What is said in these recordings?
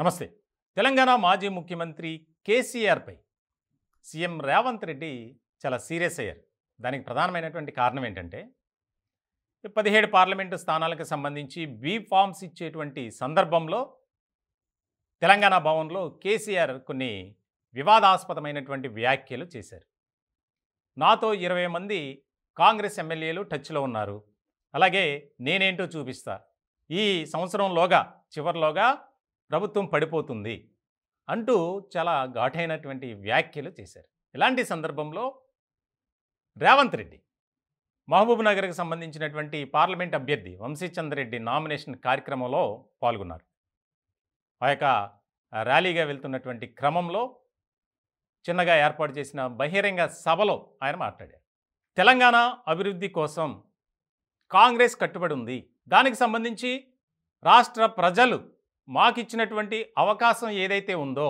నమస్తే తెలంగాణ మాజీ ముఖ్యమంత్రి కేసీఆర్పై సీఎం రేవంత్ రెడ్డి చాలా సీరియస్ అయ్యారు దానికి ప్రధానమైనటువంటి కారణం ఏంటంటే పదిహేడు పార్లమెంటు స్థానాలకు సంబంధించి బీ ఫామ్స్ ఇచ్చేటువంటి సందర్భంలో తెలంగాణ భవన్లో కేసీఆర్ కొన్ని వివాదాస్పదమైనటువంటి వ్యాఖ్యలు చేశారు నాతో ఇరవై మంది కాంగ్రెస్ ఎమ్మెల్యేలు టచ్లో ఉన్నారు అలాగే నేనేంటో చూపిస్తా ఈ సంవత్సరంలోగా చివరిలోగా ప్రభుత్వం పడిపోతుంది అంటూ చాలా ఘాటైనటువంటి వ్యాఖ్యలు చేశారు ఇలాంటి సందర్భంలో రేవంత్ రెడ్డి మహబూబ్నగర్కి సంబంధించినటువంటి పార్లమెంట్ అభ్యర్థి వంశీచంద్రెడ్డి నామినేషన్ కార్యక్రమంలో పాల్గొన్నారు ఆ యొక్క ర్యాలీగా వెళ్తున్నటువంటి క్రమంలో చిన్నగా ఏర్పాటు చేసిన బహిరంగ సభలో ఆయన మాట్లాడారు తెలంగాణ అభివృద్ధి కోసం కాంగ్రెస్ కట్టుబడి ఉంది దానికి సంబంధించి రాష్ట్ర ప్రజలు మాకిచ్చినటువంటి అవకాశం ఏదైతే ఉందో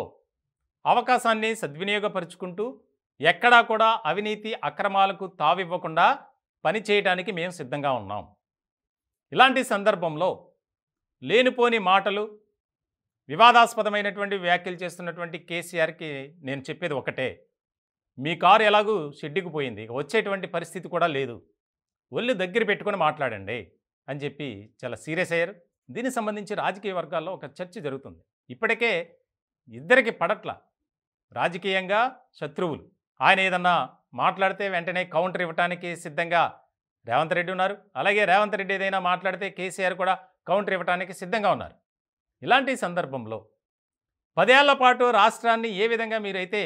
అవకాశాన్ని సద్వినియోగపరుచుకుంటూ ఎక్కడా కూడా అవినీతి అక్రమాలకు తావివ్వకుండా పనిచేయడానికి మేము సిద్ధంగా ఉన్నాం ఇలాంటి సందర్భంలో లేనిపోని మాటలు వివాదాస్పదమైనటువంటి వ్యాఖ్యలు చేస్తున్నటువంటి కేసీఆర్కి నేను చెప్పేది ఒకటే మీ కారు ఎలాగూ షెడ్డుకు పోయింది వచ్చేటువంటి పరిస్థితి కూడా లేదు ఒళ్ళు దగ్గర పెట్టుకొని మాట్లాడండి అని చెప్పి చాలా సీరియస్ అయ్యారు దీనికి సంబంధించి రాజకీయ వర్గాల్లో ఒక చర్చ జరుగుతుంది ఇప్పటికే ఇద్దరికి పడట్ల రాజకీయంగా శత్రువులు ఆయన ఏదన్నా మాట్లాడితే వెంటనే కౌంటర్ ఇవ్వడానికి సిద్ధంగా రేవంత్ రెడ్డి ఉన్నారు అలాగే రేవంత్ రెడ్డి ఏదైనా మాట్లాడితే కేసీఆర్ కూడా కౌంటర్ ఇవ్వడానికి సిద్ధంగా ఉన్నారు ఇలాంటి సందర్భంలో పదేళ్ల పాటు రాష్ట్రాన్ని ఏ విధంగా మీరైతే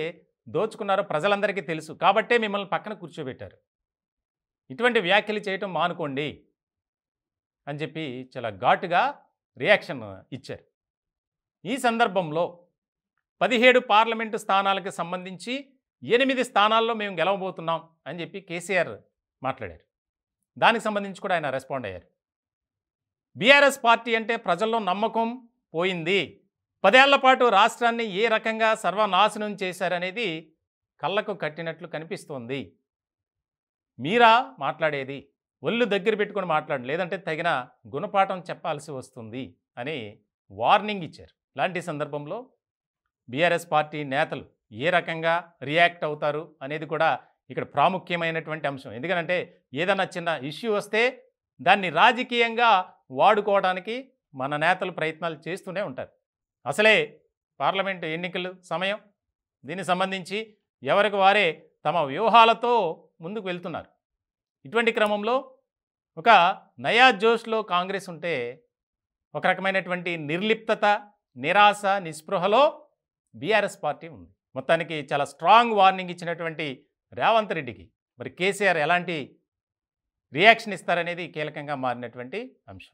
దోచుకున్నారో ప్రజలందరికీ తెలుసు కాబట్టే మిమ్మల్ని పక్కన కూర్చోబెట్టారు ఇటువంటి వ్యాఖ్యలు చేయటం మానుకోండి అని చెప్పి చాలా ఘాటుగా రియాక్షన్ ఇచ్చారు ఈ సందర్భంలో పదిహేడు పార్లమెంటు స్థానాలకు సంబంధించి ఎనిమిది స్థానాల్లో మేము గెలవబోతున్నాం అని చెప్పి కేసీఆర్ మాట్లాడారు దానికి సంబంధించి కూడా ఆయన రెస్పాండ్ అయ్యారు బీఆర్ఎస్ పార్టీ అంటే ప్రజల్లో నమ్మకం పోయింది పదేళ్ల పాటు రాష్ట్రాన్ని ఏ రకంగా సర్వనాశనం చేశారనేది కళ్ళకు కట్టినట్లు కనిపిస్తోంది మీరా మాట్లాడేది ఒళ్ళు దగ్గర పెట్టుకొని మాట్లాడండి లేదంటే తగిన గుణపాఠం చెప్పాల్సి వస్తుంది అని వార్నింగ్ ఇచ్చారు ఇలాంటి సందర్భంలో బీఆర్ఎస్ పార్టీ నేతలు ఏ రకంగా రియాక్ట్ అవుతారు అనేది కూడా ఇక్కడ ప్రాముఖ్యమైనటువంటి అంశం ఎందుకంటే ఏదైనా చిన్న ఇష్యూ వస్తే దాన్ని రాజకీయంగా వాడుకోవడానికి మన నేతలు ప్రయత్నాలు చేస్తూనే ఉంటారు అసలే పార్లమెంటు ఎన్నికలు సమయం దీనికి సంబంధించి ఎవరికి వారే తమ వ్యూహాలతో ముందుకు వెళ్తున్నారు ఇటువంటి క్రమంలో ఒక నయా జోష్లో కాంగ్రెస్ ఉంటే ఒక రకమైనటువంటి నిర్లిప్తత నిరాశ నిస్పృహలో బీఆర్ఎస్ పార్టీ ఉంది మొత్తానికి చాలా స్ట్రాంగ్ వార్నింగ్ ఇచ్చినటువంటి రేవంత్ రెడ్డికి మరి కేసీఆర్ ఎలాంటి రియాక్షన్ ఇస్తారనేది కీలకంగా మారినటువంటి అంశం